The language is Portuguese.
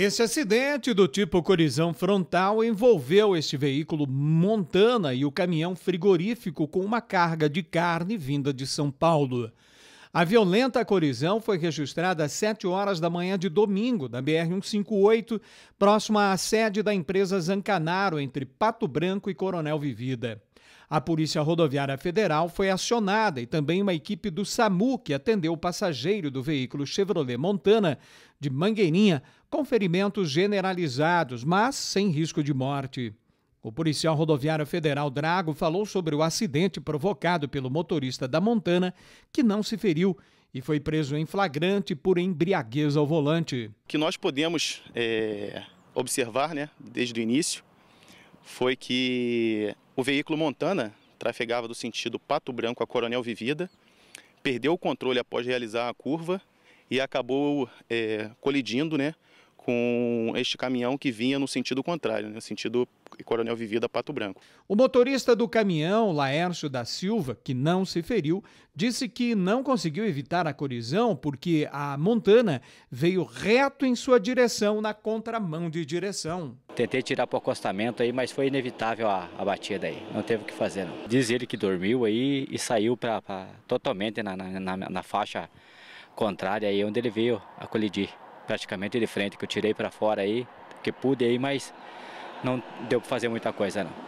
Esse acidente do tipo colisão frontal envolveu este veículo Montana e o caminhão frigorífico com uma carga de carne vinda de São Paulo. A violenta colisão foi registrada às 7 horas da manhã de domingo, na BR-158, próxima à sede da empresa Zancanaro, entre Pato Branco e Coronel Vivida. A Polícia Rodoviária Federal foi acionada e também uma equipe do SAMU que atendeu o passageiro do veículo Chevrolet Montana de Mangueirinha com ferimentos generalizados, mas sem risco de morte. O policial rodoviário federal Drago falou sobre o acidente provocado pelo motorista da Montana, que não se feriu e foi preso em flagrante por embriaguez ao volante. O que nós podemos é, observar né, desde o início foi que o veículo Montana trafegava do sentido Pato Branco a Coronel Vivida, perdeu o controle após realizar a curva e acabou é, colidindo né, com este caminhão que vinha no sentido contrário, no né? sentido Coronel Vivida Pato Branco. O motorista do caminhão, Laércio da Silva, que não se feriu, disse que não conseguiu evitar a colisão porque a Montana veio reto em sua direção na contramão de direção. Tentei tirar para o acostamento aí, mas foi inevitável a, a batida aí. Não teve o que fazer. Não. Diz ele que dormiu aí e saiu pra, pra totalmente na, na, na, na faixa contrária aí onde ele veio a colidir praticamente de frente, que eu tirei para fora aí, que pude aí, mas não deu para fazer muita coisa não.